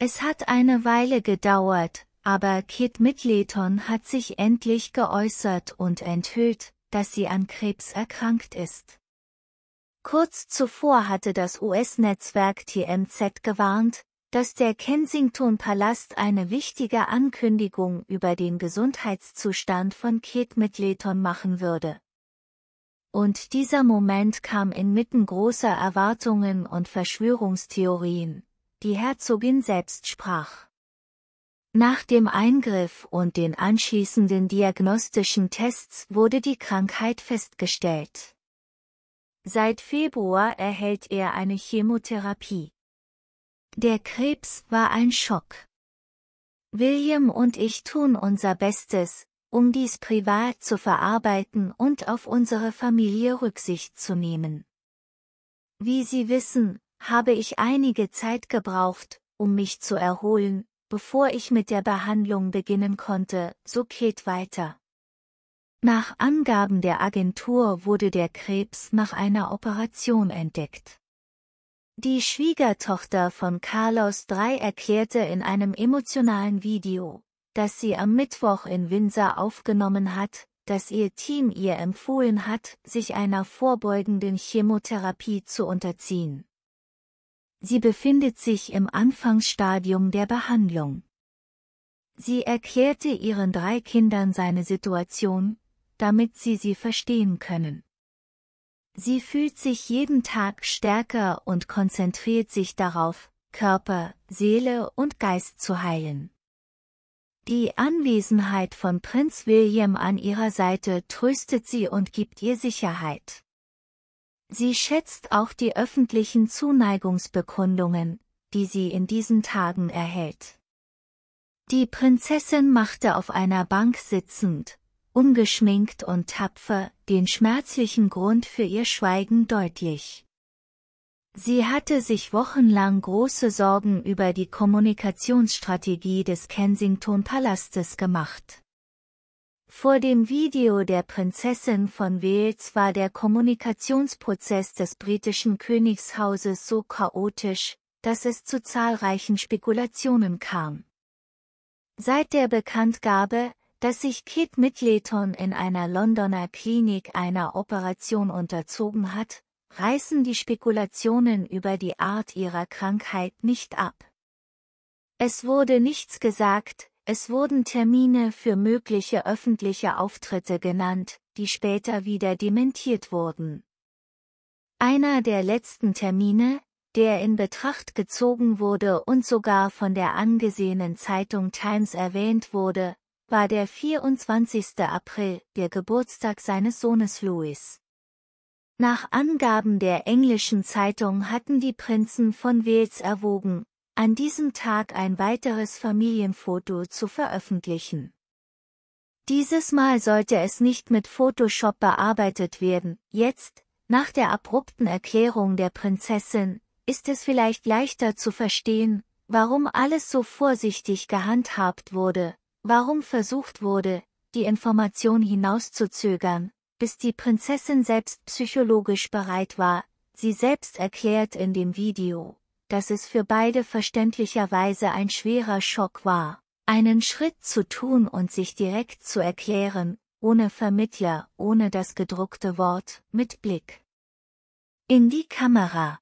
Es hat eine Weile gedauert, aber Kit Middleton hat sich endlich geäußert und enthüllt, dass sie an Krebs erkrankt ist. Kurz zuvor hatte das US-Netzwerk TMZ gewarnt, dass der Kensington-Palast eine wichtige Ankündigung über den Gesundheitszustand von Kate Middleton machen würde. Und dieser Moment kam inmitten großer Erwartungen und Verschwörungstheorien die Herzogin selbst sprach. Nach dem Eingriff und den anschließenden diagnostischen Tests wurde die Krankheit festgestellt. Seit Februar erhält er eine Chemotherapie. Der Krebs war ein Schock. William und ich tun unser Bestes, um dies privat zu verarbeiten und auf unsere Familie Rücksicht zu nehmen. Wie Sie wissen, habe ich einige Zeit gebraucht, um mich zu erholen, bevor ich mit der Behandlung beginnen konnte, so geht weiter. Nach Angaben der Agentur wurde der Krebs nach einer Operation entdeckt. Die Schwiegertochter von Carlos III erklärte in einem emotionalen Video, das sie am Mittwoch in Windsor aufgenommen hat, dass ihr Team ihr empfohlen hat, sich einer vorbeugenden Chemotherapie zu unterziehen. Sie befindet sich im Anfangsstadium der Behandlung. Sie erklärte ihren drei Kindern seine Situation, damit sie sie verstehen können. Sie fühlt sich jeden Tag stärker und konzentriert sich darauf, Körper, Seele und Geist zu heilen. Die Anwesenheit von Prinz William an ihrer Seite tröstet sie und gibt ihr Sicherheit. Sie schätzt auch die öffentlichen Zuneigungsbekundungen, die sie in diesen Tagen erhält. Die Prinzessin machte auf einer Bank sitzend, ungeschminkt und tapfer, den schmerzlichen Grund für ihr Schweigen deutlich. Sie hatte sich wochenlang große Sorgen über die Kommunikationsstrategie des Kensington Palastes gemacht. Vor dem Video der Prinzessin von Wales war der Kommunikationsprozess des britischen Königshauses so chaotisch, dass es zu zahlreichen Spekulationen kam. Seit der Bekanntgabe, dass sich Kit Middleton in einer Londoner Klinik einer Operation unterzogen hat, reißen die Spekulationen über die Art ihrer Krankheit nicht ab. Es wurde nichts gesagt, es wurden Termine für mögliche öffentliche Auftritte genannt, die später wieder dementiert wurden. Einer der letzten Termine, der in Betracht gezogen wurde und sogar von der angesehenen Zeitung Times erwähnt wurde, war der 24. April, der Geburtstag seines Sohnes Louis. Nach Angaben der englischen Zeitung hatten die Prinzen von Wales erwogen, an diesem Tag ein weiteres Familienfoto zu veröffentlichen. Dieses Mal sollte es nicht mit Photoshop bearbeitet werden, jetzt, nach der abrupten Erklärung der Prinzessin, ist es vielleicht leichter zu verstehen, warum alles so vorsichtig gehandhabt wurde, warum versucht wurde, die Information hinauszuzögern, bis die Prinzessin selbst psychologisch bereit war, sie selbst erklärt in dem Video dass es für beide verständlicherweise ein schwerer Schock war, einen Schritt zu tun und sich direkt zu erklären, ohne Vermittler, ohne das gedruckte Wort, mit Blick in die Kamera,